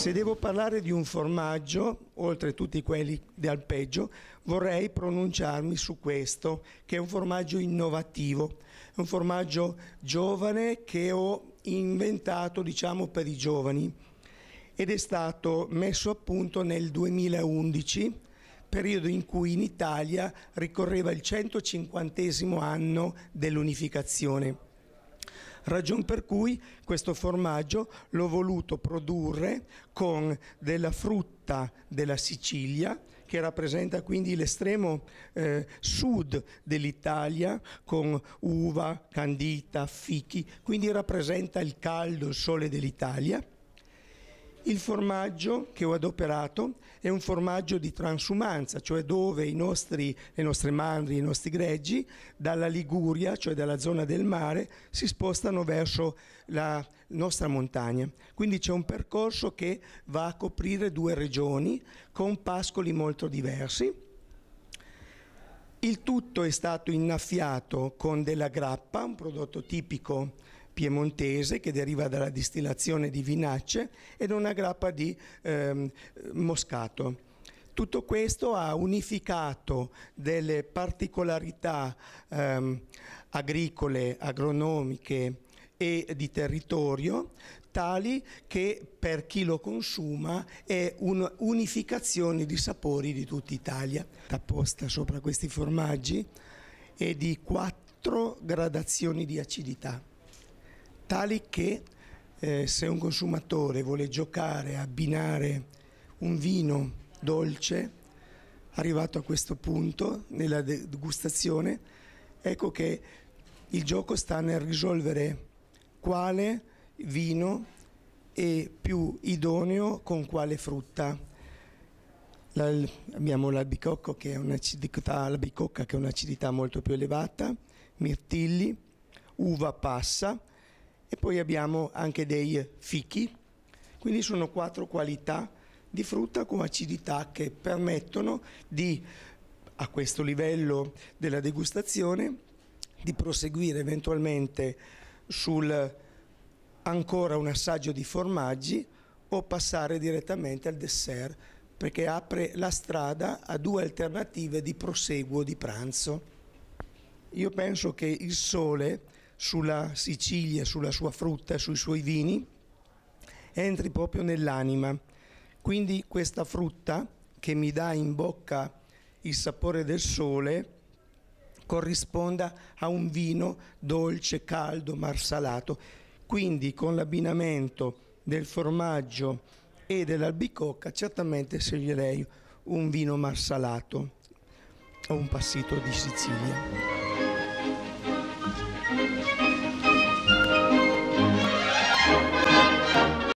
Se devo parlare di un formaggio, oltre tutti quelli di peggio, vorrei pronunciarmi su questo, che è un formaggio innovativo, un formaggio giovane che ho inventato diciamo, per i giovani ed è stato messo a punto nel 2011 periodo in cui in Italia ricorreva il 150 anno dell'unificazione ragion per cui questo formaggio l'ho voluto produrre con della frutta della Sicilia, che rappresenta quindi l'estremo eh, sud dell'Italia con uva, candita, fichi, quindi rappresenta il caldo, il sole dell'Italia il formaggio che ho adoperato è un formaggio di transumanza, cioè dove nostri, le nostre mandrie, i nostri greggi, dalla Liguria, cioè dalla zona del mare, si spostano verso la nostra montagna. Quindi c'è un percorso che va a coprire due regioni con pascoli molto diversi. Il tutto è stato innaffiato con della grappa, un prodotto tipico piemontese che deriva dalla distillazione di vinacce ed una grappa di ehm, moscato. Tutto questo ha unificato delle particolarità ehm, agricole, agronomiche e di territorio tali che per chi lo consuma è un'unificazione di sapori di tutta Italia. Apposta sopra questi formaggi è di quattro gradazioni di acidità tali che eh, se un consumatore vuole giocare, abbinare un vino dolce, arrivato a questo punto nella degustazione, ecco che il gioco sta nel risolvere quale vino è più idoneo con quale frutta. La, abbiamo l'albicocca che, che è un'acidità molto più elevata, mirtilli, uva passa, e poi abbiamo anche dei fichi, quindi sono quattro qualità di frutta con acidità che permettono di, a questo livello della degustazione, di proseguire eventualmente sul ancora un assaggio di formaggi o passare direttamente al dessert perché apre la strada a due alternative di proseguo di pranzo. Io penso che il sole sulla Sicilia, sulla sua frutta, e sui suoi vini, entri proprio nell'anima. Quindi questa frutta che mi dà in bocca il sapore del sole corrisponda a un vino dolce, caldo, marsalato. Quindi con l'abbinamento del formaggio e dell'albicocca certamente sceglierei un vino marsalato o un passito di Sicilia.